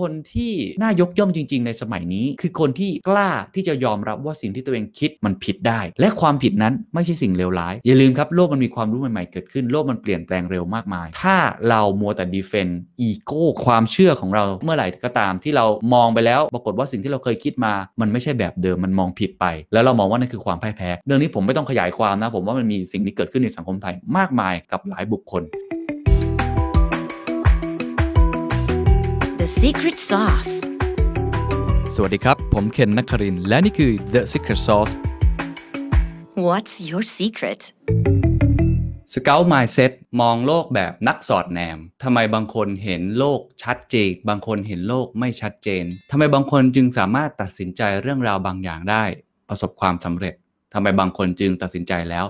คนที่น่ายกย่องจริงๆในสมัยนี้คือคนที่กล้าที่จะยอมรับว่าสิ่งที่ตัวเองคิดมันผิดได้ และความผิดนั้นไม่ใช่สิ่งเลวร้าย อย่าลืมครับโลกมันมีความรู้ใหม่ๆ เกิดขึ้นโลกมันเปลี่ยนแปลงเร็วมากมาย ถ้าเรามัวแต่ดีเฟนต์อีโก้ความเชื่อของเราเมื่อไหร่ก็ตามที่เรามองไปแล้วปรากฏว่าสิ่งที่เราเคยคิดมา มันไม่ใช่แบบเดิมมันมองผิดไป แล้วเรามองว่านั่นคือความพ่ายแพ้เรื่องนี้ผมไม่ต้องขยายความนะ ผมว่ามันมีสิ่งนี้เกิดขึ้นในสังคมไทยมากมาย กับหลายบุคคล Secret Sauce สวัสดีครับ ผมเคนนักคริน และนี่คือ The Secret Sauce What's your secret สเกลไมล์เซ e มองโลกแบบนักสอดแนม ทำไมบางคนเห็นโลกชัดเจน บางคนเห็นโลกไม่ชัดเจน ทำไมบางคนจึงสามารถตัดสินใจเรื่องราวบางอย่างได้ ประสบความสำเร็จ ทำไมบางคนจึงตัดสินใจแล้ว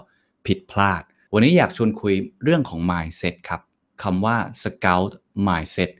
ผิดพลาด วันนี้อยากชวนคุยเรื่องของ mindset ครับ คำว่า Scout Mindset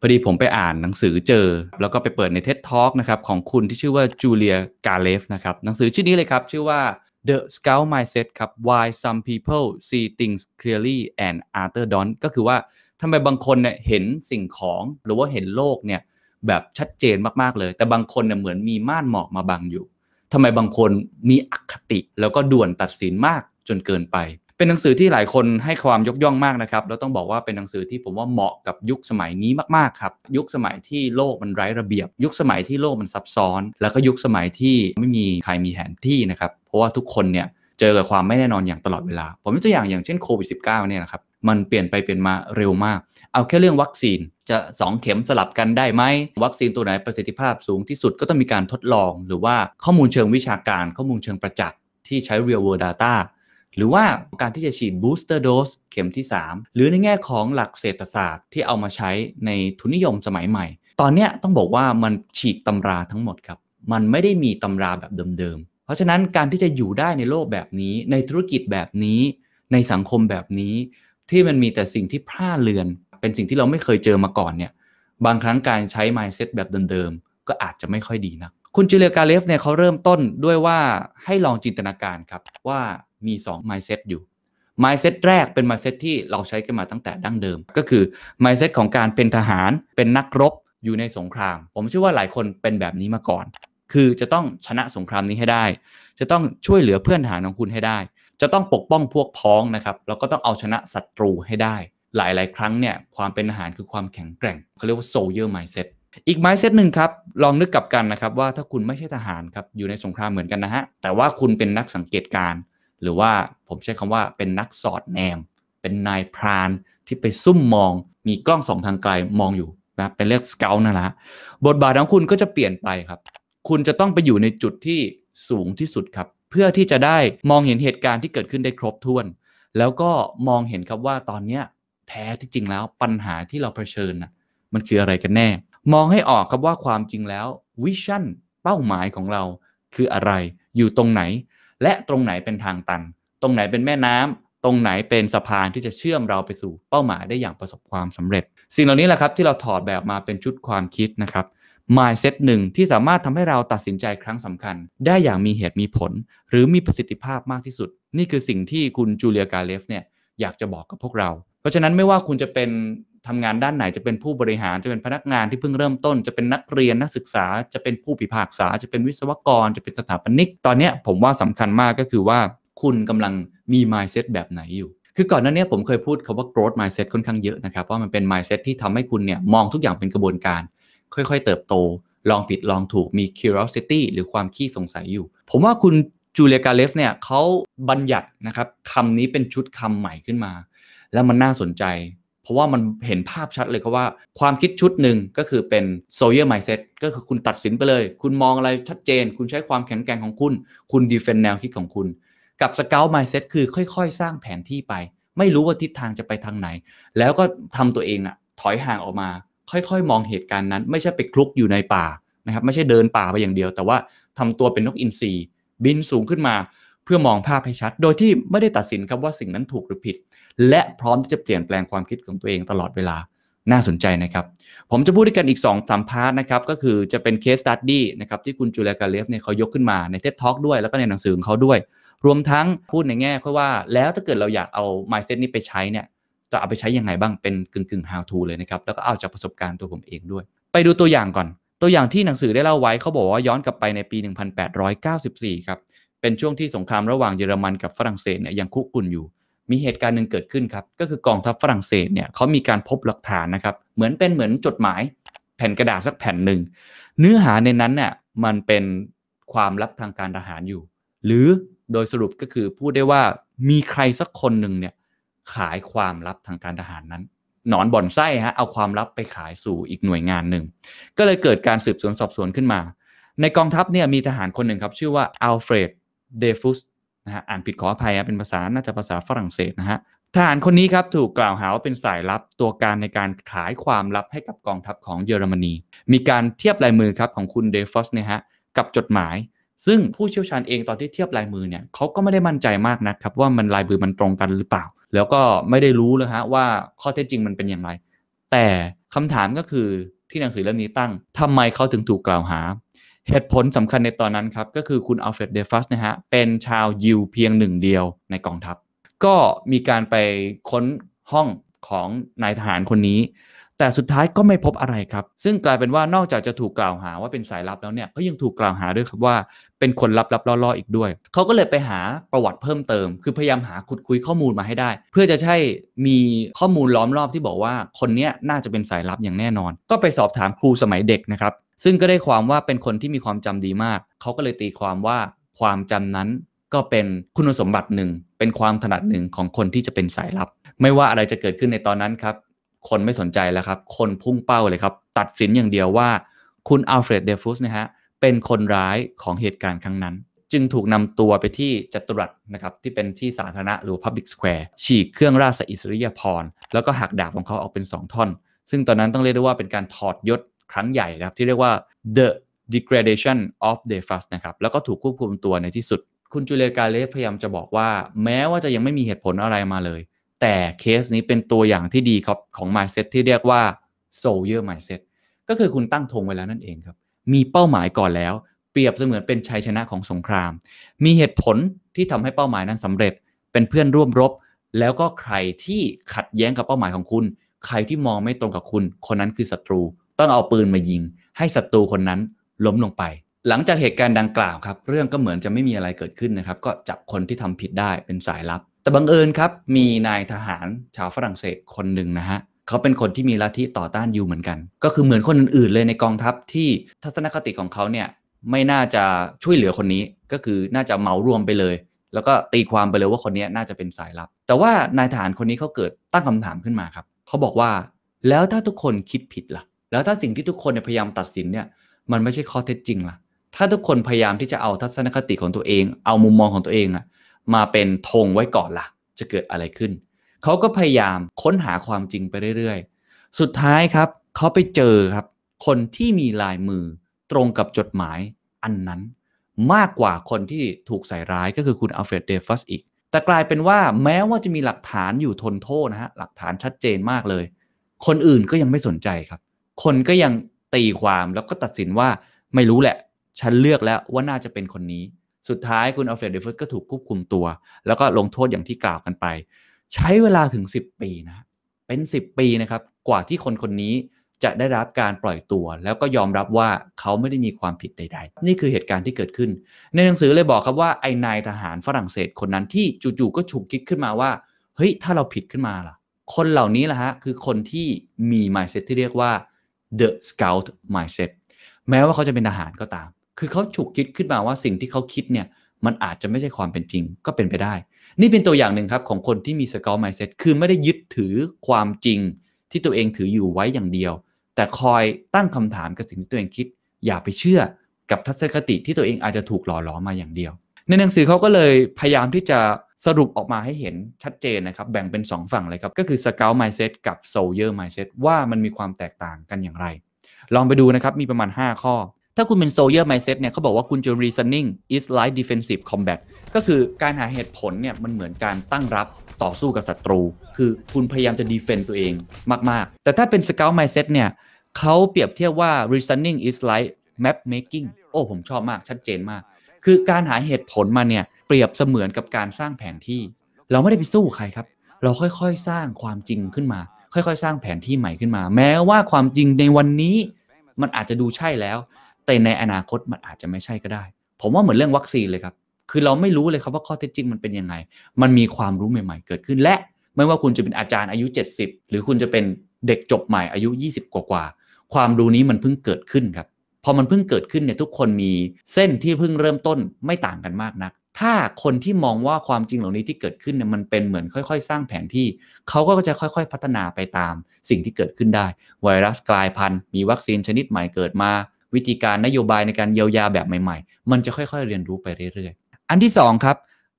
พอดีผมไปอ่านหนังสือเจอแล้วก็ไปเปิดในท็ตท็อกนะครับ ของคุณที่ชื่อว่าจูเลียกาเลฟนะครับ หนังสือชื่อนี้เลยครับชื่อว่า The Scout Mindset ครับ Why Some People See Things Clearly and Other Don't ก็คือว่าทำไมบางคนเนี่ยเห็นสิ่งของ หรือว่าเห็นโลกเนี่ย แบบชัดเจนมากๆเลย แต่บางคนเนี่ยเหมือนมีม่านหมอกมาบังอยู่ทำไมบางคนมีอคติ แล้วก็ด่วนตัดสินมากจนเกินไปเป็นหนังสือที่หลายคนให้ความยกย่องมากนะครับแล้วต้องบอกว่าเป็นหนังสือที่ผมว่าเหมาะกับยุคสมัยนี้มากๆครับยุคสมัยที่โลกมันไร้ระเบียบ ยุคสมัยที่โลกมันซับซ้อน แล้วก็ยุคสมัยที่ไม่มีใครมีแผนที่นะครับเพราะว่าทุกคนเนี่ยเจอกับความไม่แน่นอนอย่างตลอดเวลาผมยกตัวอย่างอย่างเช่นโควิด -19 เนี่ยนะครับมันเปลี่ยนไปเปลี่ยนมาเร็วมาก เอาแค่เรื่องวัคซีนจะ 2 เข็มสลับกันได้ไหมวัคซีนตัวไหนประสิทธิภาพสูงที่สุดก็ต้องมีการทดลอง หรือว่าข้อมูลเชิงวิชาการ ข้อมูลเชิงประจักษ์ที่ใช้ real world data หรือว่าการที่จะฉีด booster dose เข็มที่3 หรือในแง่ของหลักเศรษฐศาสตร์ที่เอามาใช้ในทุนนิยมสมัยใหม่ ตอนนี้ต้องบอกว่ามันฉีกตำราทั้งหมดครับ มันไม่ได้มีตำราแบบเดิม ๆ เพราะฉะนั้นการที่จะอยู่ได้ในโลกแบบนี้ในธุรกิจแบบนี้ ในสังคมแบบนี้ ที่มันมีแต่สิ่งที่พร่าเลือน เป็นสิ่งที่เราไม่เคยเจอมาก่อนเนี่ยบางครั้งการใช้ mindset แบบเดิมๆก็อาจจะไม่ค่อยดีนักคุณจูเลียกาเลฟเนี่ยเขาเริ่มต้นด้วยว่าให้ลองจินตนาการครับว่ามี2 mindset อยู่ mindset แรกเป็น mindset ที่เราใช้กันมาตั้งแต่ดั้งเดิม ก็คือ mindset ของการเป็นทหารเป็นนักรบอยู่ในสงคราม ผมเชื่อว่าหลายคนเป็นแบบนี้มาก่อน คือจะต้องชนะสงครามนี้ให้ได้ จะต้องช่วยเหลือเพื่อนทหารของคุณให้ได้ จะต้องปกป้องพวกพ้องนะครับแล้วก็ต้องเอาชนะศัตรูให้ได้ หลาย ๆ ครั้งเนี่ยความเป็นทหารคือความแข็งแกร่งเขาเรียกว่า soldier mindset อีกไม้เซตหนึ่งครับ ลองนึกกลับกันนะครับว่าถ้าคุณไม่ใช่ทหารครับอยู่ในสงครามเหมือนกันนะฮะ แต่ว่าคุณเป็นนักสังเกตการ หรือว่าผมใช้คำว่า เป็นนักสอดแนม เป็นนายพรานที่ไปซุ่มมองมีกล้องสองทางไกลมองอยู่นะเป็นเรียกสเกลนั่นแหละบทบาทของคุณก็จะเปลี่ยนไปครับ คุณจะต้องไปอยู่ในจุดที่สูงที่สุดครับ เพื่อที่จะได้มองเห็นเหตุการณ์ที่เกิดขึ้นได้ครบถ้วน แล้วก็มองเห็นครับว่าตอนเนี้ยแท้ที่จริงแล้วปัญหาที่เราเผชิญนะมันคืออะไรกันแน่มองให้ออกครับว่าความจริงแล้ววิชั่นเป้าหมายของเราคืออะไรอยู่ตรงไหนและตรงไหนเป็นทางตัน ตรงไหนเป็นแม่น้ำ ตรงไหนเป็นสะพานที่จะเชื่อมเราไปสู่ เป้าหมายได้อย่างประสบความสำเร็จ สิ่งเหล่านี้แหละครับที่เราถอดแบบมาเป็นชุดความคิดนะครับ mindset หนึ่ง ที่สามารถทำให้เราตัดสินใจครั้งสำคัญ ได้อย่างมีเหตุมีผลหรือมีประสิทธิภาพมากที่สุด นี่คือสิ่งที่คุณจูเลียกาเลฟเนี่ยอยากจะบอกกับพวกเรา เพราะฉะนั้นไม่ว่าคุณจะเป็นทำงานด้านไหนจะเป็นผู้บริหารจะเป็นพนักงานที่เพิ่งเริ่มต้น จะเป็นนักเรียนนักศึกษา จะเป็นผู้พิพากษาจะเป็นวิศวกร จะเป็นสถาปนิกตอนนี้ผมว่าสำคัญมากก็คือว่าคุณกำลังมี mindset แบบไหนอยู่ คือก่อนหน้านี้ผมเคยพูดคาว่า growth mindset ค่อนข้างเยอะนะครับว่ามันเป็น mindset ที่ทำให้คุณเนี่ยมองทุกอย่างเป็นกระบวนการ ค่อยๆ เติบโต ลองผิดลองถูกมี curiosity หรือความขี้สงสัยอยู่ ผมว่าคุณจูเลียกาเลฟเนี่ยเขาบัญญัตินะครับคำนี้เป็นชุดคำใหม่ขึ้นมา แล้วมันน่าสนใจราะว่ามันเห็นภาพชัดเลยครับว่าความคิดชุดหนึ่งก็คือเป็นโซเยอร์ไมเซ็ตก็คือคุณตัดสินไปเลย คุณมองอะไรชัดเจน คุณใช้ความแข็งแกร่งของคุณ คุณดีเฟนแนวคิดของคุณ กับสเกลไมเซ็ตคือค่อยๆ สร้างแผนที่ไป ไม่รู้ว่าทิศทางจะไปทางไหน แล้วก็ทำตัวเองอะถอยห่างออกมา ค่อยๆ มองเหตุการณ์นั้น ไม่ใช่ไปคลุกอยู่ในป่านะครับไม่ใช่เดินป่าไปอย่างเดียว แต่ว่าทำตัวเป็นนกอินทรีบินสูงขึ้นมา เพื่อมองภาพให้ชัด โดยที่ไม่ได้ตัดสินครับว่าสิ่งนั้นถูกหรือผิดและพร้อมที่จะเปลี่ยนแปลงความคิดของตัวเองตลอดเวลา น่าสนใจนะครับ ผมจะพูดด้วยกันอีก2อสามพาร์ทนะครับ ก็คือจะเป็นเคสตัดดี้นะครับ ที่คุณจูเลียกาเลฟเนี่ยเขายกขึ้นมาในเท็ตท็อกด้วย แล้วก็ในหนังสือของเขาด้วย รวมทั้งพูดในแง่ค่อยว่า แล้วถ้าเกิดเราอยากเอาไมซ์เซตนี้ไปใช้เนี่ยจะเอาไปใช้ยังไงบ้างเป็นกึ่งกึ่งฮาวทูเลยนะครับแล้วก็เอาจากประสบการณ์ตัวผมเองด้วย ไปดูตัวอย่างก่อน ตัวอย่างที่หนังสือได้เล่าไว้เขาบอกว่าย้อนกลับไปในปี 1894ครับเป็นช่วงที่สงครามระหว่างเยอรมันกับฝรั่งเศสเนี่ยยังคุกคุนอยู่มีเหตุการณ์หนึ่งเกิดขึ้นครับ ก็คือกองทัพฝรั่งเศสเนี่ยเขามีการพบหลักฐานนะครับเหมือนเป็นเหมือนจดหมาย แผ่นกระดาษสักแผ่นหนึ่ง เนื้อหาในนั้นเนี่ยมันเป็นความลับทางการทหารอยู่ หรือโดยสรุปก็คือพูดได้ว่ามีใครสักคนหนึ่งเนี่ยขายความลับทางการทหารนั้น หนอนบ่อนไส้ฮะเอาความลับไปขายสู่อีกหน่วยงานหนึ่งก็เลยเกิดการสืบสวนสอบสวนขึ้นมา ในกองทัพเนี่ยมีทหารคนหนึ่งครับชื่อว่าอัลเฟรดเดฟุสนะฮะอ่านผิดขออภัยเป็นภาษาน่าจะภาษาฝรั่งเศสนะฮะ ทหารคนนี้ครับถูกกล่าวหาว่าเป็นสายลับตัวการในการขายความลับให้กับกองทัพของเยอรมนี มีการเทียบลายมือครับของคุณเดฟอสเนี่ยฮะกับจดหมาย ซึ่งผู้เชี่ยวชาญเองตอนที่เทียบลายมือเนี่ยเขาก็ไม่ได้มั่นใจมากนะครับว่ามันลายมือมันตรงกันหรือเปล่า แล้วก็ไม่ได้รู้เลยฮะว่าข้อเท็จจริงมันเป็นอย่างไรแต่คำถามก็คือที่หนังสือเล่มนี้ตั้ง ทำไมเขาถึงถูกกล่าวหาเหตุผลสำคัญในตอนนั้นครับก็คือคุณอัลเฟรดเดฟัสนะฮะ เป็นชาวยิวเพียงหนึ่งเดียวในกองทัพ ก็มีการไปค้นห้องของนายทหารคนนี้ แต่สุดท้ายก็ไม่พบอะไรครับ ซึ่งกลายเป็นว่านอกจากจะถูกกล่าวหาว่าเป็นสายลับแล้วเนี่ยก็ยังถูกกล่าวหาด้วยครับว่า เป็นคนลับลับล่อๆ อีกด้วย เขาก็เลยไปหาประวัติเพิ่มเติมคือพยายามหาขุดคุยข้อมูลมาให้ได้ เพื่อจะใช่มีข้อมูลล้อมรอบที่บอกว่าคนนี้น่าจะเป็นสายลับอย่างแน่นอน ก็ไปสอบถามครูสมัยเด็กนะครับซึ่งก็ได้ความว่าเป็นคนที่มีความจำดีมาก เขาก็เลยตีความว่าความจำนั้น ก็เป็นคุณสมบัติหนึ่งเป็นความถนัดหนึ่งของคนที่จะเป็นสายลับ ไม่ว่าอะไรจะเกิดขึ้นในตอนนั้นครับคนไม่สนใจแล้วครับคนพุ่งเป้าเลยครับตัดสินอย่างเดียวว่า คุณอัลเฟรดเดฟุสนะฮะเป็นคนร้ายของเหตุการณ์ครั้งนั้น จึงถูกนำตัวไปที่จัตุรัสนะครับที่เป็นที่สาธารณะหรือ Public Square ฉีกเครื่องราชอิสริยาภรณ์แล้วก็หักดาบของเขาออกเป็น2ท่อนซึ่งตอนนั้นต้องเรียกได้ว่าเป็นการถอดยศครั้งใหญ่นะครับ ที่เรียกว่า the degradation of the f u s นะครับ แล้วก็ถูกควบคุมตัวในที่สุด คุณจูเลียกาเลสพยายามจะบอกว่า แม้ว่าจะยังไม่มีเหตุผลอะไรมาเลย แต่เคสนี้เป็นตัวอย่างที่ดีครับ ของ mindset ที่เรียกว่า soldier mindset ก็คือคุณตั้งธงไว้แล้วนั่นเองครับ มีเป้าหมายก่อนแล้ว เปรียบเสมือนเป็นชัยชนะของสงคราม มีเหตุผลที่ทำให้เป้าหมายนั้นสำเร็จเป็นเพื่อนร่วมรบ แล้วก็ใครที่ขัดแย้งกับเป้าหมายของคุณ ใครที่มองไม่ตรงกับคุณ คนนั้นคือศัตรูต้องเอาปืนมายิง ให้ศัตรูคนนั้นล้มลงไป หลังจากเหตุการณ์ดังกล่าวครับ เรื่องก็เหมือนจะไม่มีอะไรเกิดขึ้นนะครับ ก็จับคนที่ทำผิดได้เป็นสายลับ แต่บังเอิญครับ มีนายทหารชาวฝรั่งเศสคนหนึ่งนะฮะ เขาเป็นคนที่มีลัทธิต่อต้านยูเหมือนกัน ก็คือเหมือนคนอื่นๆ เลยในกองทัพที่ทัศนคติของเขาเนี่ย ไม่น่าจะช่วยเหลือคนนี้ก็คือน่าจะเหมารวมไปเลย แล้วก็ตีความไปเลยว่าคนนี้น่าจะเป็นสายลับ แต่ว่านายทหารคนนี้เขาเกิดตั้งคำถามขึ้นมาครับเขาบอกว่า แล้วถ้าทุกคนคิดผิดละ่ะแล้วถ้าสิ่งที่ทุกคนพยายามตัดสินเนี่ยมันไม่ใช่ข้อเท็จจริงล่ะถ้าทุกคนพยายามที่จะเอาทัศนคติของตัวเอง เอามุมมองของตัวเองอะมาเป็นธงไว้ก่อนละ่ะ จะเกิดอะไรขึ้น เขาก็พยายามค้นหาความจริงไปเรื่อยๆ สุดท้ายครับเขาไปเจอครับ คนที่มีลายมือตรงกับจดหมายอันนั้นมากกว่าคนที่ถูกใส่ร้ายก็คือคุณอัลเฟรดเดฟัสอีกแต่กลายเป็นว่าแม้ว่าจะมีหลักฐานอยู่ทนโทษนะฮะหลักฐานชัดเจนมากเลย คนอื่นก็ยังไม่สนใจครับคนก็ยังตีความแล้วก็ตัดสินว่าไม่รู้แหละ ฉันเลือกแล้วว่าน่าจะเป็นคนนี้ สุดท้ายคุณอัลเฟรดเดฟเฟ์ก็ถูกควบคุมตัว แล้วก็ลงโทษอย่างที่กล่าวกันไป ใช้เวลาถึง 10 ปีนะ เป็น 10 ปีนะครับ กว่าที่คนคนนี้จะได้รับการปล่อยตัว แล้วก็ยอมรับว่าเขาไม่ได้มีความผิดใดๆ นี่คือเหตุการณ์ที่เกิดขึ้น ในหนังสือเลยบอกครับว่าไอ้นายทหารฝรั่งเศสคนนั้นที่จู่ๆก็ฉุกคิดขึ้นมาว่า เฮ้ยถ้าเราผิดขึ้นมาล่ะ คนเหล่านี้แหละฮะคือคนที่มีไม n d s e ตที่เรียกว่า The Scout Mindset แม้ว่าเขาจะเป็นทหารก็ตามคือเขาฉุกคิดขึ้นมาว่าสิ่งที่เขาคิดเนี่ยมันอาจจะไม่ใช่ความเป็นจริงก็เป็นไปได้ นี่เป็นตัวอย่างหนึ่งครับของคนที่มี Scout Mindset คือไม่ได้ยึดถือความจริง ที่ตัวเองถืออยู่ไว้อย่างเดียว แต่คอยตั้งคำถามกับสิ่งที่ตัวเองคิด อย่าไปเชื่อกับทัศนคติที่ตัวเองอาจจะถูกหล่อหลอมมาอย่างเดียวในหนังสือเขาก็เลยพยายามที่จะสรุปออกมาให้เห็นชัดเจนนะครับ แบ่งเป็น 2 ฝั่งเลยครับ ก็คือ Scout Mindset กับ Soldier Mindset ว่ามันมีความแตกต่างกันอย่างไร ลองไปดูนะครับ มีประมาณ 5 ข้อ ถ้าคุณเป็น Soldier Mindset เนี่ยเขาบอกว่าคุณจะ reasoning is like defensive combat ก็คือการหาเหตุผลเนี่ย มันเหมือนการตั้งรับต่อสู้กับศัตรู คือคุณพยายามจะดีเฟนต์ตัวเองมาก ๆ แต่ถ้าเป็น Scout Mindset เนี่ยเขาเปรียบเทียบว่า reasoning is like map making โอ้ผมชอบมากชัดเจนมากคือการหาเหตุผลมาเนี่ยเปรียบเสมือนกับการสร้างแผนที่ เราไม่ได้ไปสู้ใครครับ เราค่อยๆสร้างความจริงขึ้นมา ค่อย ๆ สร้างแผนที่ใหม่ขึ้นมา แม้ว่าความจริงในวันนี้มันอาจจะดูใช่แล้ว แต่ในอนาคตมันอาจจะไม่ใช่ก็ได้ ผมว่าเหมือนเรื่องวัคซีนเลยครับ คือเราไม่รู้เลยครับว่าข้อเท็จจริง มันเป็นยังไงมันมีความรู้ใหม่ ๆ เกิดขึ้นและไม่ว่าคุณจะเป็นอาจารย์อายุ 70 หรือคุณจะเป็นเด็กจบใหม่อายุ 20 กว่าความรู้นี้มันเพิ่งเกิดขึ้นครับพอมันเพิ่งเกิดขึ้นเนี่ยทุกคนมีเส้นที่เพิ่งเริ่มต้นไม่ต่างกันมากนัก ถ้าคนที่มองว่าความจริงเหล่านี้ที่เกิดขึ้นเนี่ยมันเป็นเหมือนค่อย ๆ สร้างแผนที่เขาก็จะค่อยๆพัฒนาไปตาม สิ่งที่เกิดขึ้นได้ ไวรัสกลายพันธุ์มีวัคซีนชนิดใหม่เกิดมา วิธีการนโยบายในการเยียวยาแบบใหม่ ๆ มันจะค่อย ๆเรียนรู้ไปเรื่อย ๆ อันที่2ครับ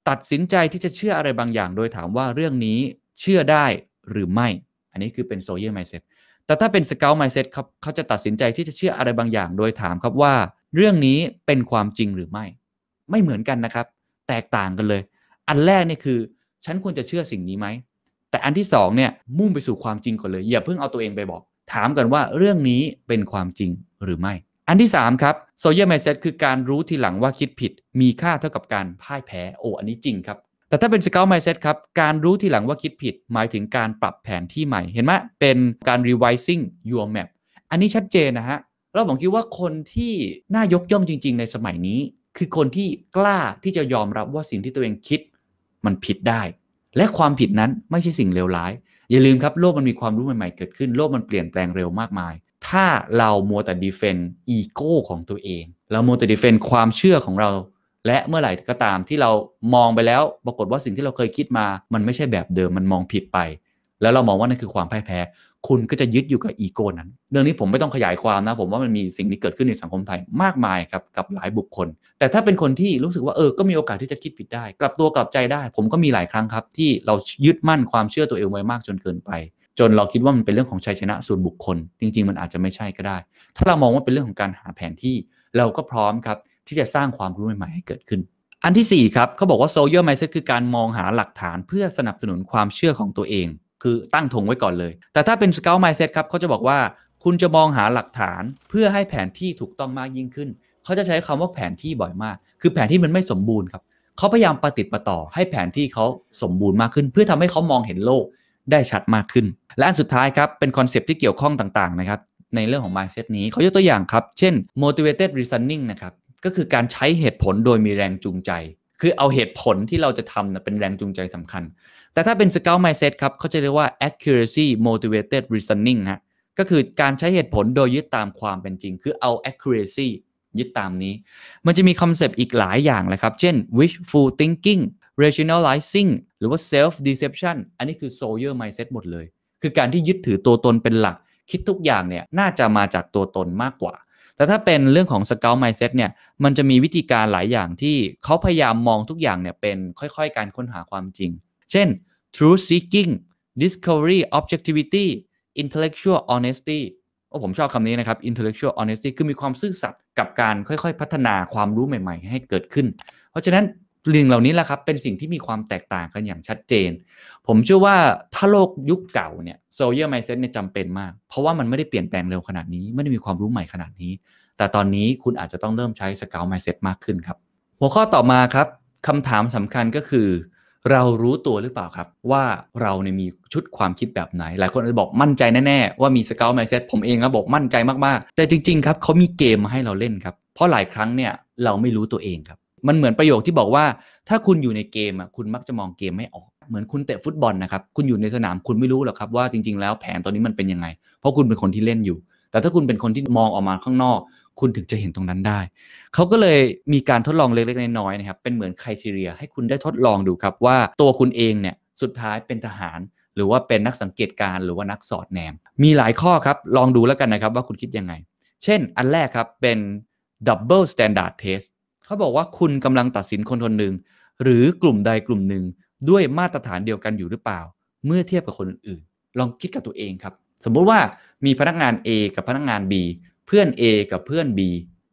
ตัดสินใจที่จะเชื่ออะไรบางอย่างโดยถามว่าเรื่องนี้เชื่อได้หรือไม่ อันนี้คือเป็นโซเยอร์ไมเซ็ตแต่ถ้าเป็นสเกลไมเซ็ตครับเขาจะตัดสินใจที่จะเชื่ออะไรบางอย่างโดยถามครับว่าเรื่องนี้เป็นความจริงหรือไม่ ไม่เหมือนกันนะครับแตกต่างกันเลย อันแรกเนี่ยคือฉันควรจะเชื่อสิ่งนี้ไหม แต่อันที่2เนี่ย มุ่งไปสู่ความจริงก่อนเลยอย่าเพิ่ง เอาตัวเองไปบอก ถามกันว่าเรื่องนี้เป็นความจริงหรือไม่ อันที่3ครับโซเยอร์ไมเซ็ตคือการรู้ทีหลังว่าคิดผิด มีค่าเท่ากับการพ่ายแพ้โอ้อันนี้จริงครับแต่ถ้าเป็นสเกลไมเซ็ตครับ การรู้ทีหลังว่าคิดผิดหมายถึงการปรับแผนที่ใหม่ เห็นไหมเป็นการ revising your map อันนี้ชัดเจนนะฮะเราผมคิดว่าคนที่น่ายกย่องจริงๆ ในสมัยนี้ คือคนที่กล้าที่จะยอมรับว่าสิ่งที่ตัวเองคิดมันผิดได้ และความผิดนั้นไม่ใช่สิ่งเลวร้าย อย่าลืมครับโลกมันมีความรู้ใหม่ๆเกิดขึ้นโลกมันเปลี่ยนแปลงเร็วมากมาย ถ้าเรามัวแต่ดีเฟนต์อีโก้ของตัวเอง เรามัวแต่ดีเฟนต์ความเชื่อของเราและเมื่อไหร่ก็ตามที่เรามองไปแล้ว ปรากฏว่าสิ่งที่เราเคยคิดมา มันไม่ใช่แบบเดิม มันมองผิดไป แล้วเรามองว่านั่นคือความพ่ายแพ้ คุณก็จะยึดอยู่กับอีโก้นั้น เรื่องนี้ผมไม่ต้องขยายความนะ ผมว่ามันมีสิ่งนี้เกิดขึ้นในสังคมไทยมากมายครับ กับหลายบุคคล แต่ถ้าเป็นคนที่รู้สึกว่า เออ ก็มีโอกาสที่จะคิดผิดได้ กลับตัวกลับใจได้ ผมก็มีหลายครั้งครับ ที่เรายึดมั่นความเชื่อตัวเองไว้มากจนเกินไป จนเราคิดว่ามันเป็นเรื่องของชัยชนะส่วนบุคคล จริงๆ มันอาจจะไม่ใช่ก็ได้ ถ้าเรามองว่าเป็นเรื่องของการหาแผนที่เราก็พร้อมครับที่จะสร้างความรู้ใหม่ๆให้เกิดขึ้น อันที่ 4 ครับเขาบอกว่า soldier mindset คือการมองหาหลักฐานเพื่อสนับสนุนความเชื่อของตัวเอง คือตั้งธงไว้ก่อนเลย แต่ถ้าเป็น scout mindset ครับเขาจะบอกว่าคุณจะมองหาหลักฐานเพื่อให้แผนที่ถูกต้องมากยิ่งขึ้น เขาจะใช้คำว่าแผนที่บ่อยมาก คือแผนที่มันไม่สมบูรณ์ครับเขาพยายามปฏิติดประต่อ ให้แผนที่เขาสมบูรณ์มากขึ้น เพื่อทำให้เขามองเห็นโลก ได้ชัดมากขึ้น และอันสุดท้ายครับเป็นคอนเซปที่เกี่ยวข้องต่าง ๆนะครับ ในเรื่องของ mindset นี้เขายกตัวอย่างครับ เช่น motivated reasoning นะครับก็คือการใช้เหตุผลโดยมีแรงจูงใจ คือเอาเหตุผลที่เราจะทำนะเป็นแรงจูงใจสำคัญ แต่ถ้าเป็นสเกล mindset ครับ เขาจะเรียกว่า accuracy motivated reasoning ฮะก็คือการใช้เหตุผลโดยยึดตามความเป็นจริง คือเอา accuracy ยึดตามนี้ มันจะมีคอนเซปต์อีกหลายอย่างเลยครับ เช่น wishful thinking rationalizing หรือว่า self deception อันนี้คือ s o y e r mindset หมดเลย คือการที่ยึดถือตัวตนเป็นหลัก คิดทุกอย่างเนี่ยน่าจะมาจากตัวตนมากกว่าแต่ ถ้าเป็นเรื่องของสเกลไมซ์เซ็ตเนี่ย มันจะมีวิธีการหลายอย่างที่เขาพยายามมองทุกอย่าง เนี่ย เป็นค่อยๆ การค้นหาความจริง เช่น truth seeking discovery objectivity intellectual honesty โอ้ผมชอบคำนี้ นะครับ intellectual honesty คือมีความ ซื่อสัตย์กับการค่อย ๆ พัฒนาความรู้ใหม่ๆ ให้เกิดขึ้น เพราะฉะนั้นสิ่งเหล่านี้แหละครับ เป็นสิ่งที่มีความแตกต่างกันอย่างชัดเจน ผมเชื่อว่าถ้าโลกยุคเก่าเนี่ยโซเยอร์ไมเซ็ตเนี่ยจำเป็นมากเพราะว่ามันไม่ได้เปลี่ยนแปลงเร็วขนาดนี้ ไม่ได้มีความรู้ใหม่ขนาดนี้ แต่ตอนนี้คุณอาจจะต้องเริ่มใช้สเกลไมเซ็ตมากขึ้นครับ หัวข้อต่อมาครับคำถามสำคัญก็คือ เรารู้ตัวหรือเปล่าครับ ว่าเราเนี่ยมีชุดความคิดแบบไหนหลายคนจะบอกมั่นใจแน่ๆว่ามีสเกลไมเซ็ตผมเองก็บอกมั่นใจมากๆ แต่จริงๆครับเขามีเกมมาให้เราเล่นครับเพราะหลายครั้งเนี่ยเราไม่รู้ตัวเองครับมันเหมือนประโยคที่บอกว่า ถ้าคุณอยู่ในเกมอ่ะคุณมักจะมองเกมไม่ออกเหมือนคุณเตะฟุตบอลนะครับ คุณอยู่ในสนามคุณไม่รู้หรอกครับ ว่าจริงๆแล้วแผนตอนนี้มันเป็นยังไง เพราะคุณเป็นคนที่เล่นอยู่ แต่ถ้าคุณเป็นคนที่มองออกมาข้างนอก คุณถึงจะเห็นตรงนั้นได้ เขาก็เลยมีการทดลองเล็กๆน้อยๆนะครับเป็นเหมือนคุณทีเรีย ให้คุณได้ทดลองดูครับว่าตัวคุณเองเนี่ยสุดท้ายเป็นทหาร หรือว่าเป็นนักสังเกตการหรือว่านักสอดแนม มีหลายข้อครับลองดูแล้วกันนะครับว่าคุณคิดยังไง เช่น อันแรกครับเป็น double standard test เขาบอกว่าคุณกำลังตัดสินคนคนหนึ่งหรือกลุ่มใดกลุ่มหนึ่งด้วยมาตรฐานเดียวกันอยู่หรือเปล่า เมื่อเทียบกับคนอื่นๆลองคิดกับตัวเองครับสมมุติว่ามีพนักงาน A กับพนักงาน B เพื่อน A กับเพื่อน B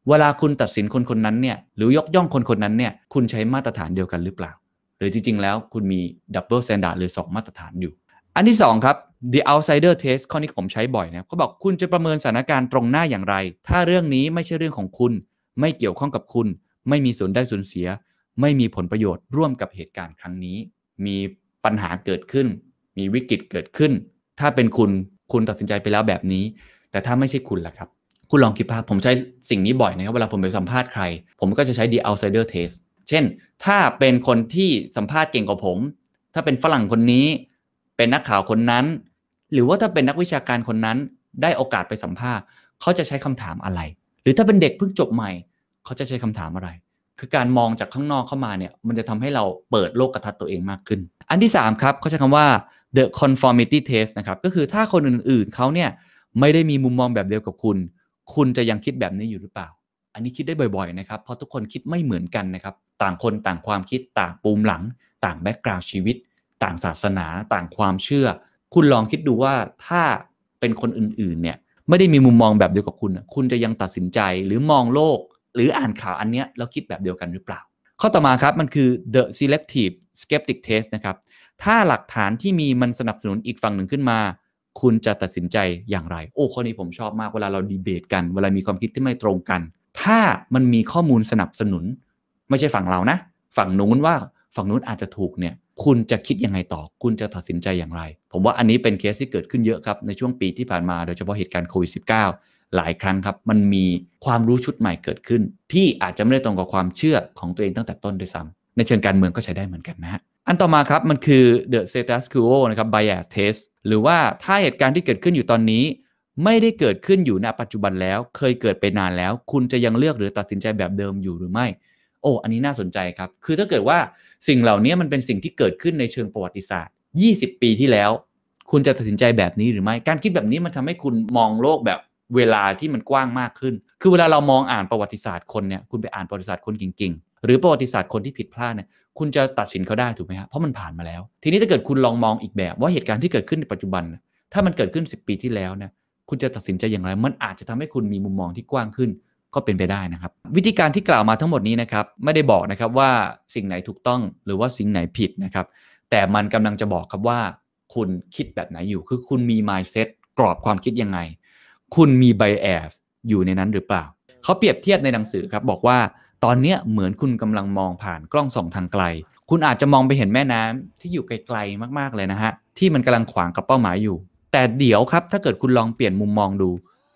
เวลาคุณตัดสินคนคนนั้นเนี่ยหรือยกย่องคนคนนั้นเนี่ยคุณใช้มาตรฐานเดียวกันหรือเปล่า หรือจริงๆแล้วคุณมีดับเบิลสแตนดาร์ดหรือ 2 มาตรฐานอยู่ อันที่ 2 ครับ The Outsider Test ข้อนี้ผม ใช้บ่อยนะเขาบอกคุณจะประเมินสถานการณ์ตรงหน้าอย่างไร ถ้าเรื่องนี้ไม่ใช่เรื่องของคุณ ไม่เกี่ยวข้องกับคุณไม่มีส่วนได้ส่วนเสีย ไม่มีผลประโยชน์ร่วมกับเหตุการณ์ครั้งนี้ มีปัญหาเกิดขึ้น มีวิกฤตเกิดขึ้น ถ้าเป็นคุณคุณตัดสินใจไปแล้วแบบนี้ แต่ถ้าไม่ใช่คุณล่ะครับ คุณลองคิดภาพผมใช้สิ่งนี้บ่อยนะครับ เวลาผมไปสัมภาษณ์ใคร ผมก็จะใช้ the outsider test เช่น ถ้าเป็นคนที่สัมภาษณ์เก่งกว่าผม ถ้าเป็นฝรั่งคนนี้เป็นนักข่าวคนนั้น หรือว่าถ้าเป็นนักวิชาการคนนั้นได้โอกาสไปสัมภาษณ์ เขาจะใช้คำถามอะไร หรือถ้าเป็นเด็กเพิ่งจบใหม่เขาจะใช้คำถามอะไร คือการมองจากข้างนอกเข้ามาเนี่ย มันจะทำให้เราเปิดโลกกระทัดตัวเองมากขึ้น อันที่ 3 ครับ เขาใช้คำว่า the conformity test นะครับ ก็คือถ้าคนอื่นๆ เขาเนี่ยไม่ได้มีมุมมองแบบเดียวกับคุณ คุณจะยังคิดแบบนี้อยู่หรือเปล่า อันนี้คิดได้บ่อยๆ นะครับ เพราะทุกคนคิดไม่เหมือนกันนะครับ ต่างคนต่างความคิด ต่างปูมหลัง ต่างแบ็กกราวด์ชีวิต ต่างศาสนา ต่างความเชื่อ คุณลองคิดดูว่าถ้าเป็นคนอื่นๆเนี่ยไม่ได้มีมุมมองแบบเดียวกับคุณ คุณจะยังตัดสินใจหรือมองโลกหรืออ่านข่าวอันเนี้ยแล้วคิดแบบเดียวกันหรือเปล่า ข้อต่อมาครับมันคือ the selective skeptic test นะครับ ถ้าหลักฐานที่มีมันสนับสนุนอีกฝั่งหนึ่งขึ้นมา คุณจะตัดสินใจอย่างไร โอ้ข้อนี้ผมชอบมากเวลาเราดีเบตกันเวลามีความคิดที่ไม่ตรงกัน ถ้ามันมีข้อมูลสนับสนุน ไม่ใช่ฝั่งเรานะ ฝั่งนู้นว่าฝั่งนู้นอาจจะถูกเนี่ยคุณจะคิดยังไงต่อคุณจะตัดสินใจอย่างไร ผมว่าอันนี้เป็นเคสที่เกิดขึ้นเยอะครับในช่วงปีที่ผ่านมา โดยเฉพาะเหตุการณ์โควิด -19 หลายครั้งครับมันมีความรู้ชุดใหม่เกิดขึ้น ที่อาจจะไม่ได้ตรงกับความเชื่อของตัวเองตั้งแต่ต้นด้วยซ้ำในเชิงการเมืองก็ใช้ได้เหมือนกันนะอันต่อมาครับมันคือ the status quo นะครับ bias test หรือว่าถ้าเหตุการณ์ที่เกิดขึ้นอยู่ตอนนี้ ไม่ได้เกิดขึ้นอยู่ณปัจจุบันแล้ว เคยเกิดไปนานแล้วคุณจะยังเลือกหรือตัดสินใจแบบเดิมอยู่หรือไม่ โอ้อันนี้น่าสนใจครับ คือถ้าเกิดว่าสิ่งเหล่านี้มันเป็นสิ่งที่เกิดขึ้นในเชิงประวัติศาสตร์ 20 ปีที่แล้ว คุณจะตัดสินใจแบบนี้หรือไม่ การคิดแบบนี้มันทำให้คุณมองโลกแบบเวลาที่มันกว้างมากขึ้น คือเวลาเรามองอ่านประวัติศาสตร์คนเนี่ย คุณไปอ่านประวัติศาสตร์คนเก่งๆ หรือประวัติศาสตร์คนที่ผิดพลาดเนี่ย คุณจะตัดสินเขาได้ถูกไหมฮะเพราะมันผ่านมาแล้ว ทีนี้ถ้าเกิดคุณลองมองอีกแบบว่าเหตุการณ์ที่เกิดขึ้นในปัจจุบัน ถ้ามันเกิดขึ้น 10 ปีที่แล้วนะคุณจะตัดสินใจอย่างไร มันอาจจะทำให้คุณมีมุมมองที่กว้างขึ้นก็เป็นไปได้นะครับ วิธีการที่กล่าวมาทั้งหมดนี้นะครับ ไม่ได้บอกนะครับว่าสิ่งไหนถูกต้อง หรือว่าสิ่งไหน ผิดนะครับแต่มันกำลัง จะ บอกครับว่า คุณ คิดแบบไหนอยู่ คือคุณมี mindset กรอบ ความคิดยังไงคุณมีไบแอบอยู่ในนั้นหรือเปล่า เขาเปรียบเทียบในหนังสือครับบอกว่าตอนเนี้ยเหมือนคุณกำลังมองผ่านกล้องส่องทางไกล คุณอาจจะมองไปเห็นแม่น้ำที่อยู่ไกลๆ มากๆเลยนะฮะที่มันกำลังขวางกับเป้าหมายอยู่ แต่เดี๋ยวครับถ้าเกิดคุณลองเปลี่ยนมุมมองดู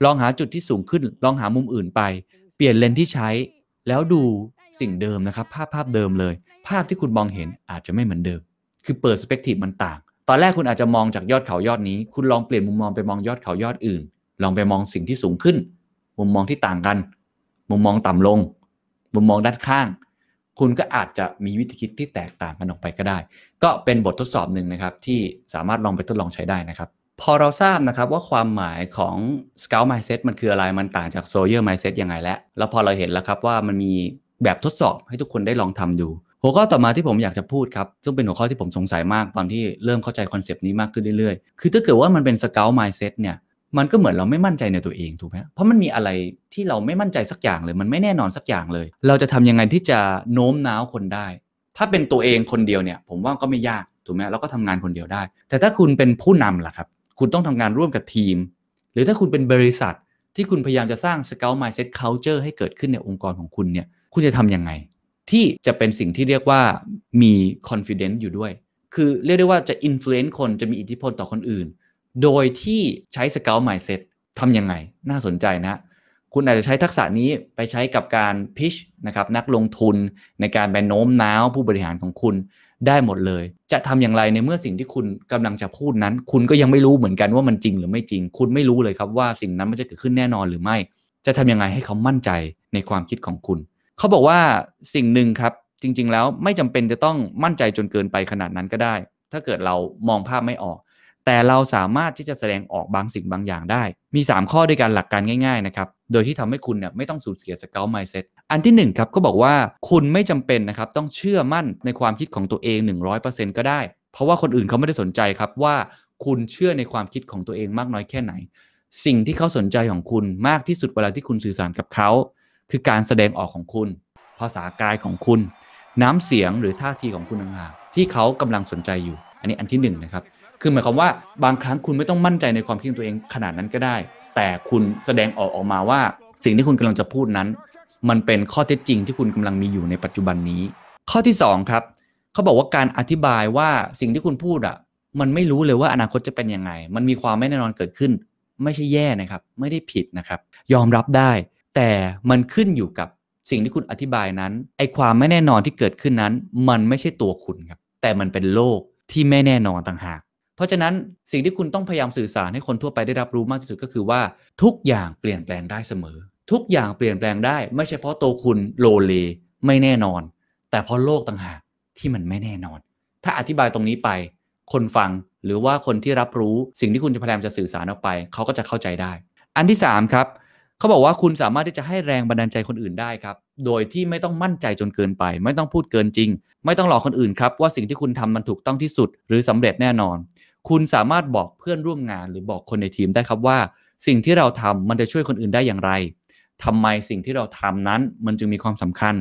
ลองหาจุดที่สูงขึ้น ลองหามุมอื่นไป เปลี่ยนเลนที่ใช้ แล้วดูสิ่งเดิมนะครับภาพภาพเดิมเลย ภาพที่คุณมองเห็นอาจจะไม่เหมือนเดิม คือเปิดสเปกทีฟมันต่าง ตอนแรกคุณอาจจะมองจากยอดเขายอดนี้ คุณลองเปลี่ยนมุมมองไปมองยอดเขายอดอื่นลองไปมองสิ่งที่สูงขึ้น มุมมองที่ต่างกัน มุมมองต่ำลง มุมมองด้านข้าง คุณก็อาจจะมีวิธีคิดที่แตกต่างกันออกไปก็ได้ ก็เป็นบททดสอบหนึ่งนะครับที่สามารถลองไปทดลองใช้ได้นะครับ พอเราทราบนะครับว่าความหมายของ Scout Mindset มันคืออะไร มันต่างจาก s o y e r Mindset ยังไงแล้วแล้วพอเราเห็นแล้วครับว่ามันมีแบบทดสอบให้ทุกคนได้ลองทำดูหัวข้อต่อมาที่ผมอยากจะพูดครับซึ่งเป็นหัวข้อที่ผมสงสัยมาก ตอนที่เริ่มเข้าใจคอนเซปต์นี้มากขึ้นเรื่อยๆคือถ้าเกิดว่ามันเป็นสเกลไมซ์เซ็ตเนี่ยมันก็เหมือนเราไม่มั่นใจในตัวเอง ถูกไหมเพราะมันมีอะไรที่เราไม่มั่นใจสักอย่างเลย มันไม่แน่นอนสักอย่างเลย เราจะทำยังไงที่จะโน้มน้าวคนได้ ถ้าเป็นตัวเองคนเดียวเนี่ย ผมว่าก็ไม่ยาก ถูกไหมเราก็ทำงานคนเดียวได้ แต่ถ้าคุณเป็นผู้นำล่ะครับ คุณต้องทำงานร่วมกับทีม หรือถ้าคุณเป็นบริษัท ที่คุณพยายามจะสร้าง scout mindset culture ให้เกิดขึ้นในองค์กรของคุณเนี่ย คุณจะทํำยังไง ที่จะเป็นสิ่งที่เรียกว่ามี confidence อยู่ด้วย คือเรียกได้ว่าจะ influence คน จะมีอิทธิพลต่อคนอื่นโดยที่ใช้สเกลไมล์เซ็ตทำยังไง น่าสนใจนะ คุณอาจจะใช้ทักษะนี้ไปใช้กับการพิชนะครับนักลงทุน ในการไปโน้มน้าวผู้บริหารของคุณ ได้หมดเลย จะทำอย่างไรในเมื่อสิ่งที่คุณกำลังจะพูดนั้น คุณก็ยังไม่รู้เหมือนกันว่ามันจริงหรือไม่จริง คุณไม่รู้เลยครับว่าสิ่งนั้นมันจะเกิดขึ้นแน่นอนหรือไม่ จะทำยังไงให้เขามั่นใจในความคิดของคุณ เขาบอกว่าสิ่งหนึ่งครับจริง ๆ แล้วไม่จำเป็นจะต้องมั่นใจจนเกินไปขนาดนั้นก็ได้ ถ้าเกิดเรามองภาพไม่ออกแต่เราสามารถที่จะแสดงออกบางสิ่งบางอย่างได้ มี 3 ข้อ ด้วยกันหลักการง่ายๆนะครับโดยที่ทำให้คุณเนี่ยไม่ต้องสูญเสียสเกลไมเซ็ตอันที่ 1 ครับ ก็บอกว่าคุณไม่จำเป็นนะครับ ต้องเชื่อมั่นในความคิดของตัวเอง 100%ก็ได้ เพราะว่าคนอื่นเขาไม่ได้สนใจครับว่าคุณเชื่อในความคิดของตัวเองมากน้อยแค่ไหน สิ่งที่เขาสนใจของคุณมากที่สุดเวลาที่คุณสื่อสารกับเขา คือการแสดงออกของคุณภาษากายของคุณ น้ำเสียงหรือท่าทีของคุณต่างหากที่เขากำลังสนใจอยู่ อันนี้อันที่1นนะครับคือ หมายความว่าบางครั้ง คุณไม่ต้องมั่นใจในความคิดของตัวเองขนาดนั้นก็ได้ แต่คุณแสดงออกออกมาว่าสิ่งที่คุณกำลังจะพูดนั้น มันเป็นข้อเท็จจริงที่คุณกำลังมีอยู่ในปัจจุบันนี้ ข้อที่ 2 ครับเขาบอกว่าการอธิบายว่าสิ่งที่คุณพูดอ่ะ มันไม่รู้เลยว่าอนาคตจะเป็นยังไง มันมีความไม่แน่นอนเกิดขึ้น ไม่ใช่แย่นะครับ ไม่ได้ผิดนะครับ ยอมรับได้ แต่มันขึ้นอยู่กับสิ่งที่คุณอธิบายนั้น ไอความไม่แน่นอนที่เกิดขึ้นนั้น มันไม่ใช่ตัวคุณครับแต่มันเป็นโลกที่ไม่แน่นอนต่างหากเพราะฉะนั้นสิ่งที่คุณต้องพยายามสื่อสารให้คนทั่วไปได้รับรู้มากที่สุดก็คือ ว่าทุกอย่างเปลี่ยนแปลงได้เสมอ ทุกอย่างเปลี่ยนแปลงได้ ไม่ใช่เพราะตัวคุณโลเลไม่แน่นอน แต่เพราะโลกต่างหากที่มันไม่แน่นอน ถ้าอธิบายตรงนี้ไป คนฟัง หรือว่าคนที่รับรู้ สิ่งที่คุณจะพยายามจะสื่อสารออกไปเขาก็จะเข้าใจได้ อันที่3ครับเขาบอกว่าคุณสามารถที่จะให้แรงบันดาลใจคนอื่นได้ครับ โดยที่ไม่ต้องมั่นใจจนเกินไป ไม่ต้องพูดเกินจริง ไม่ต้องหลอกคนอื่นครับว่าสิ่งที่คุณทำมันถูกต้องที่สุดหรือสำเร็จแน่นอนคุณสามารถบอกเพื่อนร่วมงาน หรือบอกคนในทีมได้ ครับ ว่า สิ่งที่เราทำมันจะ ช่วยคนอื่นได้อย่างไรทำไมสิ่งที่เราทำนั้นมันจึงมีความสำคัญ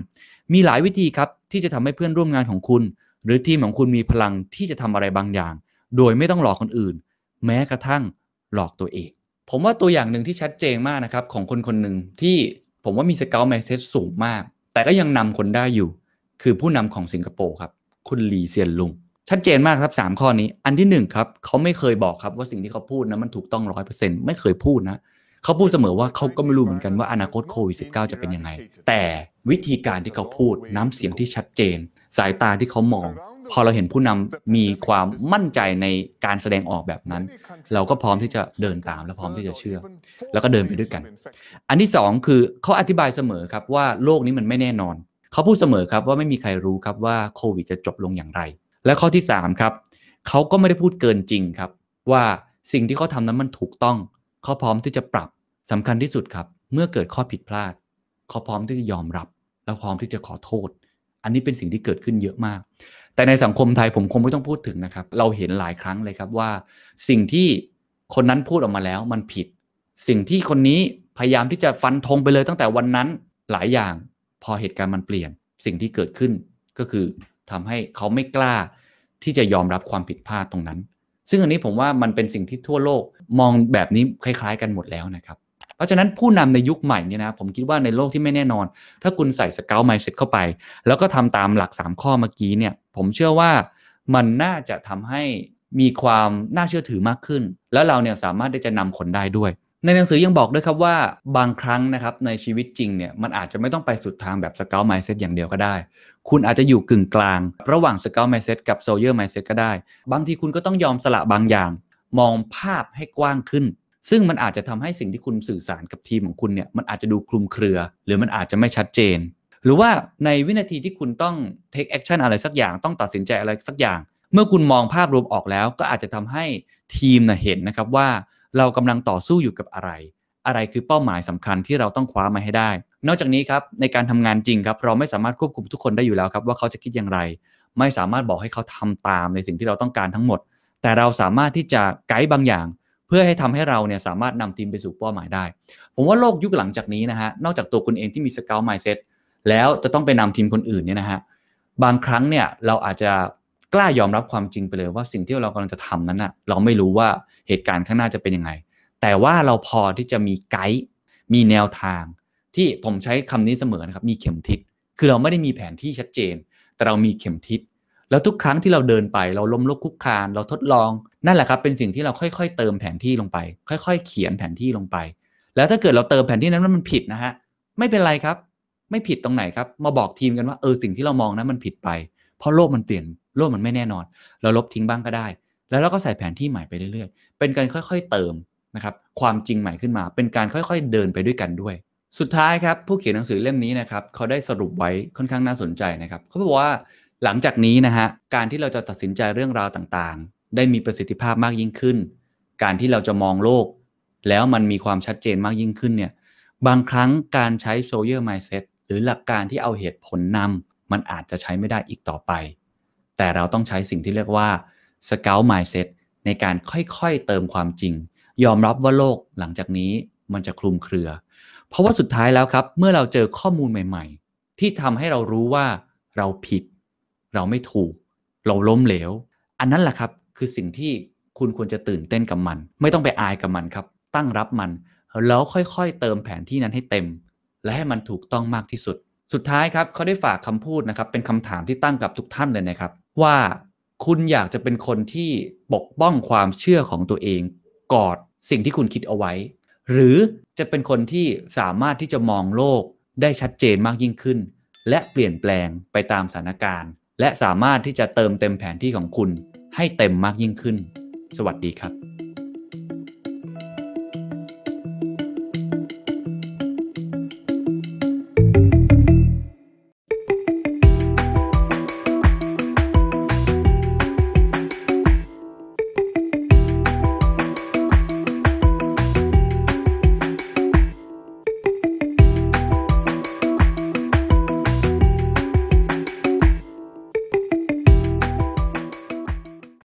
มีหลายวิธี ครับ ที่จะทำให้เพื่อนร่วมงานของคุณ หรือทีม ของ คุณมีพลังที่จะทำอะไรบางอย่าง โดยไม่ต้องหลอกคนอื่น แม้กระทั่งหลอกตัวเองผมว่าตัวอย่างหนึ่งที่ชัดเจนมากนะครับของคนคนหนึ่งที่ผมว่ามีสเกลแมทเทสสูงมากแต่ก็ยังนำคนได้อยู่ คือผู้นำของสิงคโปร์ครับคุณลีเซียนลุงชัดเจนมากครับสามข้อนี้ อันที่หนึ่งครับเขาไม่เคยบอกครับว่าสิ่งที่เขาพูดนะมันถูกต้องร้อยเปอร์เซ็นต์ไม่เคยพูดนะ เขาพูดเสมอว่าเขาก็ไม่รู้ เหมือนกันว่าอนาคตโควิดสิจะเป็นยังไง แต่วิธีการที่เขาพูดน้ำเสียงที่ชัดเจน สายตาที่เขามอง พอเราเห็นผู้นำมีความมั่นใจในการแสดงออกแบบนั้น เราก็พร้อมที่จะเดินตามและพร้อมที่จะเชื่อ แล้วก็เดินไปด้วยกัน อันที่ 2 คือเขาอธิบายเสมอครับว่าโลกนี้มันไม่แน่นอน เขาพูดเสมอครับว่าไม่มีใครรู้ครับว่าโควิดจะจบลงอย่างไรและข้อที่3ครับเขาก็ไม่ได้พูดเกินจริงครับ ว่าสิ่งที่เขาทานั้น มันถูกต้องเขาพร้อมที่จะปรับสำคัญที่สุด ครับเมื่อเกิดข้อผิดพลาดเขาพร้อมที่จะยอมรับ และพร้อมที่จะขอโทษ อันนี้เป็นสิ่งที่เกิดขึ้นเยอะมาก แต่ในสังคมไทยผมคงไม่ต้องพูดถึงนะครับเราเห็นหลายครั้งเลยครับว่า สิ่งที่คนนั้นพูดออกมาแล้วมันผิด สิ่งที่คนนี้พยายามที่จะฟันธงไปเลย ตั้งแต่วันนั้นหลายอย่าง พอเหตุการณ์มันเปลี่ยนสิ่งที่เกิดขึ้นก็คือทำให้เขาไม่กล้าที่จะยอมรับความผิดพลาดตรงนั้น ซึ่งอันนี้ผมว่ามันเป็นสิ่งที่ทั่วโลกมองแบบนี้คล้ายๆกันหมดแล้วนะครับ เพราะฉะนั้นผู้นำในยุคใหม่เนี่ยนะผมคิดว่าในโลกที่ไม่แน่นอน ถ้าคุณใส่สเกลไมเซ็จเข้าไป แล้วก็ทำตามหลัก 3 ข้อเมื่อกี้เนี่ย ผมเชื่อว่ามันน่าจะทำให้มีความน่าเชื่อถือมากขึ้น แล้วเราเนี่ยสามารถได้จะนำคนได้ด้วยในหนังสือยังบอกด้วยครับว่าบางครั้งนะครับในชีวิตจริงเนี่ย มันอาจจะไม่ต้องไปสุดทางแบบสเกลไมซ์เซตอย่างเดียวก็ได้ คุณอาจจะอยู่กึ่งกลาง ระหว่างสเกลไมซ์เซตกับโซเยอร์ไมซ์เซตก็ได้ บางทีคุณก็ต้องยอมสละบางอย่าง มองภาพให้กว้างขึ้น ซึ่งมันอาจจะทำให้สิ่งที่คุณสื่อสารกับทีมของคุณเนี่ย มันอาจจะดูคลุมเครือ หรือมันอาจจะไม่ชัดเจน หรือว่าในวินาทีที่คุณต้องเทคแอคชั่นอะไรสักอย่าง ต้องตัดสินใจอะไรสักอย่าง เมื่อคุณมองภาพรวมออกแล้ว ก็อาจจะทำให้ทีมนะเห็นนะครับว่าเรากำลังต่อสู้อยู่กับอะไร อะไรคือเป้าหมายสำคัญที่เราต้องคว้ามาให้ได้ นอกจากนี้ครับในการทำงานจริงครับเราไม่สามารถควบคุมทุกคนได้อยู่แล้วครับว่าเขาจะคิดอย่างไร ไม่สามารถบอกให้เขาทำตามในสิ่งที่เราต้องการทั้งหมด แต่เราสามารถที่จะไกด์บางอย่าง เพื่อให้ทำให้เราเนี่ยสามารถนำทีมไปสู่เป้าหมายได้ ผมว่าโลกยุคหลังจากนี้นะฮะ นอกจากตัวคุณเองที่มีสเกลไมเซ็ตแล้วจะต้องไปนำทีมคนอื่นเนี่ยนะฮะ บางครั้งเนี่ยเราอาจจะกล้ายอมรับความจริงไปเลยว่าสิ่งที่เรากำลังจะทำนั้นนะเราไม่รู้ว่าเหตุการณ์ข้างหน้าจะเป็นยังไงแต่ว่าเราพอที่จะมีไกด์มีแนวทาง ที่ผมใช้คำนี้เสมอนะครับมีเข็มทิศคือเราไม่ได้มีแผนที่ชัดเจน แต่เรามีเข็มทิศแล้วทุกครั้งที่เราเดินไป เราล้มลุกคุกคานเราทดลองนั่นแหละครับเป็นสิ่งที่เราค่อย ๆ เติมแผนที่ลงไป ค่อย ๆ เขียนแผนที่ลงไป แล้วถ้าเกิดเราเติมแผนที่นั้นมันผิดนะฮะไม่เป็นไรครับไม่ผิดตรงไหนครับ มาบอกทีมกันว่าเออสิ่งที่เรามองนั้นมันผิดไป เพราะโลกมันเปลี่ยนโลกมันไม่แน่นอน เราลบทิ้งบ้างก็ได้ แล้วเราก็ใส่แผนที่ใหม่ไปเรื่อยๆ เป็นการค่อยๆ เติมนะครับ ความจริงใหม่ขึ้นมา เป็นการค่อยๆ เดินไปด้วยกันด้วย สุดท้ายครับผู้เขียนหนังสือเล่มนี้นะครับเขาได้สรุปไว้ค่อนข้างน่าสนใจนะครับเขาบอกว่าหลังจากนี้นะฮะ การที่เราจะตัดสินใจเรื่องราวต่างๆ ได้มีประสิทธิภาพมากยิ่งขึ้น การที่เราจะมองโลก แล้วมันมีความชัดเจนมากยิ่งขึ้นเนี่ย บางครั้งการใช้โซเยอร์ไมซ์เซ็ตหรือหลักการที่เอาเหตุผลนำมันอาจจะใช้ไม่ได้อีกต่อไปแต่เราต้องใช้สิ่งที่เรียกว่า scout mindset ในการค่อยๆเติมความจริง ยอมรับว่าโลกหลังจากนี้มันจะคลุมเครือ เพราะว่าสุดท้ายแล้วครับ เมื่อเราเจอข้อมูลใหม่ๆ ที่ทำให้เรารู้ว่าเราผิด เราไม่ถูก เราล้มเหลว อันนั้นแหละครับคือสิ่งที่คุณควรจะตื่นเต้นกับมัน ไม่ต้องไปอายกับมันครับ ตั้งรับมันแล้วค่อยๆ เติมแผนที่นั้นให้เต็ม และให้มันถูกต้องมากที่สุด สุดท้ายครับเขาได้ฝากคำพูดนะครับเป็นคำถามที่ตั้งกับทุกท่านเลยนะครับว่าคุณอยากจะเป็นคนที่ปกป้องความเชื่อของตัวเอง กอดสิ่งที่คุณคิดเอาไว้ หรือจะเป็นคนที่สามารถที่จะมองโลกได้ชัดเจนมากยิ่งขึ้น และเปลี่ยนแปลงไปตามสถานการณ์ และสามารถที่จะเติมเต็มแผนที่ของคุณให้เต็มมากยิ่งขึ้น สวัสดีครับ